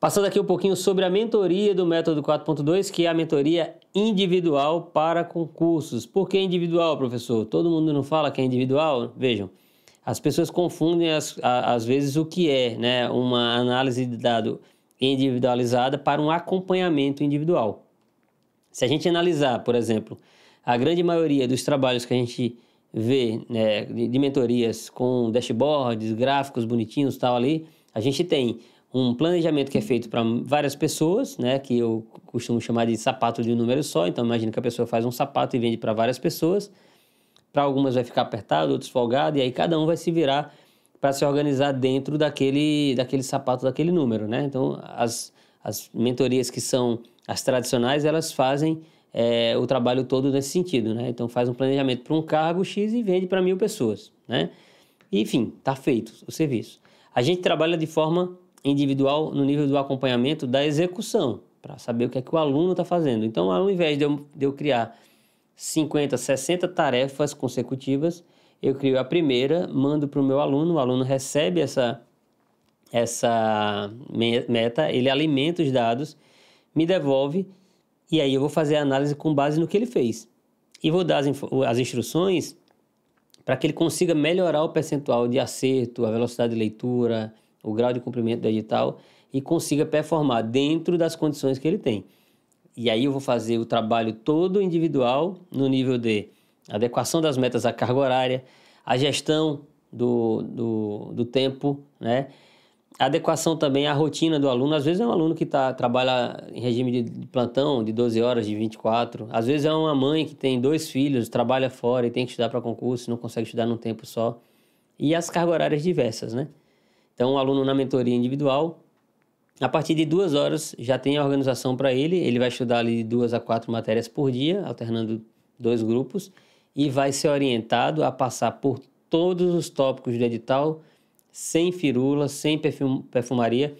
Passando aqui um pouquinho sobre a mentoria do Método 4.2, que é a mentoria individual para concursos. Por que individual, professor? Todo mundo não fala que é individual? Vejam, as pessoas confundem às vezes o que é né, uma análise de dado individualizada para um acompanhamento individual. Se a gente analisar, por exemplo, a grande maioria dos trabalhos que a gente vê né, de, de mentorias com dashboards, gráficos bonitinhos tal ali, a gente tem um planejamento que é feito para várias pessoas, né, que eu costumo chamar de sapato de um número só. Então imagina que a pessoa faz um sapato e vende para várias pessoas. Para algumas vai ficar apertado, outros folgado, e aí cada um vai se virar para se organizar dentro daquele, daquele sapato, daquele número, né? Então as, as mentorias que são as tradicionais, elas fazem é, o trabalho todo nesse sentido, né? Então faz um planejamento para um cargo X e vende para mil pessoas, né? E, enfim, está feito o serviço. A gente trabalha de forma individual no nível do acompanhamento da execução, para saber o que é que o aluno está fazendo. Então, ao invés de eu, de eu criar 50, 60 tarefas consecutivas, eu crio a primeira, mando para o meu aluno, o aluno recebe essa, essa meta, ele alimenta os dados, me devolve, e aí eu vou fazer a análise com base no que ele fez. E vou dar as, as instruções para que ele consiga melhorar o percentual de acerto, a velocidade de leitura, o grau de cumprimento do edital e consiga performar dentro das condições que ele tem. E aí eu vou fazer o trabalho todo individual no nível de adequação das metas à carga horária, a gestão do, do, do tempo, né? A adequação também à rotina do aluno. Às vezes é um aluno que tá, trabalha em regime de plantão de 12 horas, de 24. Às vezes é uma mãe que tem dois filhos, trabalha fora e tem que estudar para concurso, não consegue estudar num tempo só. E as cargas horárias diversas, né? Então, o aluno na mentoria individual, a partir de duas horas já tem a organização para ele. Ele vai estudar ali de duas a quatro matérias por dia, alternando dois grupos, e vai ser orientado a passar por todos os tópicos do edital, sem firula, sem perfum, perfumaria,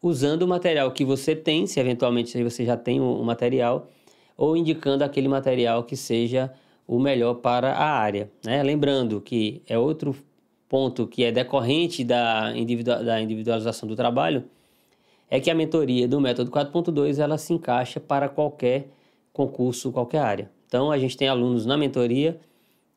usando o material que você tem, se eventualmente você já tem o, o material, ou indicando aquele material que seja o melhor para a área. Né? Lembrando que é outro ponto que é decorrente da, individualização do trabalho é que a mentoria do método 4.2 ela se encaixa para qualquer concurso, qualquer área. Então a gente tem alunos na mentoria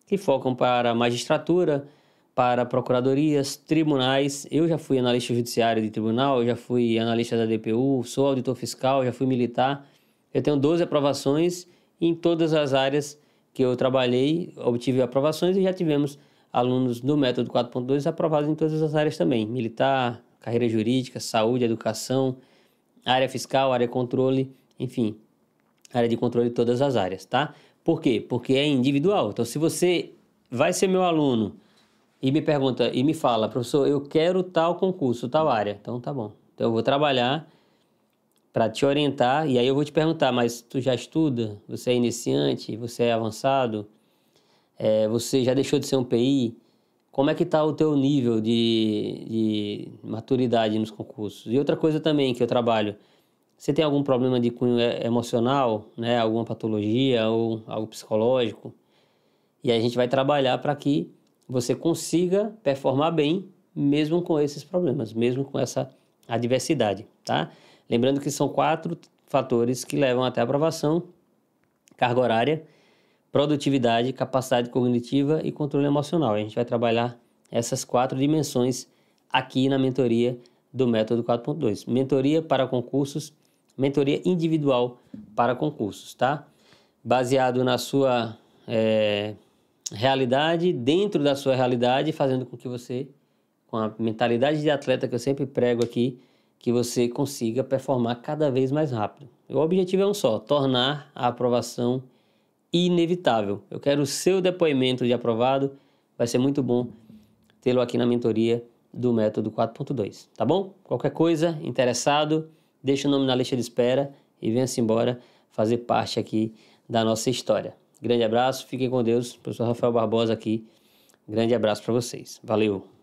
que focam para magistratura, para procuradorias, tribunais. Eu já fui analista judiciário de tribunal, eu já fui analista da DPU, sou auditor fiscal, já fui militar. Eu tenho 12 aprovações em todas as áreas que eu trabalhei, obtive aprovações e já tivemos alunos do método 4.2 aprovados em todas as áreas também: militar, carreira jurídica, saúde, educação, área fiscal, área controle, enfim, área de controle de todas as áreas, tá? Por quê? Porque é individual. Então, se você vai ser meu aluno e me pergunta e me fala, professor, eu quero tal concurso, tal área, então tá bom. Então, eu vou trabalhar para te orientar e aí eu vou te perguntar, mas tu já estuda? Você é iniciante? Você é avançado? É, você já deixou de ser um PI? Como é que está o teu nível de, de maturidade nos concursos? E outra coisa também que eu trabalho, você tem algum problema de cunho emocional, né? Alguma patologia ou algo psicológico? E a gente vai trabalhar para que você consiga performar bem, mesmo com esses problemas, mesmo com essa adversidade, tá? Lembrando que são quatro fatores que levam até a aprovação: carga horária, produtividade, capacidade cognitiva e controle emocional. A gente vai trabalhar essas quatro dimensões aqui na mentoria do Método 4.2. Mentoria para concursos, mentoria individual para concursos, tá? Baseado na sua é, realidade, dentro da sua realidade, fazendo com que você, com a mentalidade de atleta que eu sempre prego aqui, que você consiga performar cada vez mais rápido. O objetivo é um só: tornar a aprovação inevitável. Eu quero o seu depoimento de aprovado. Vai ser muito bom tê-lo aqui na mentoria do Método 4.2, tá bom? Qualquer coisa, interessado, deixa o nome na lista de espera e venha-se embora fazer parte aqui da nossa história. Grande abraço, fiquem com Deus. Professor Rafael Barbosa aqui. Grande abraço para vocês. Valeu!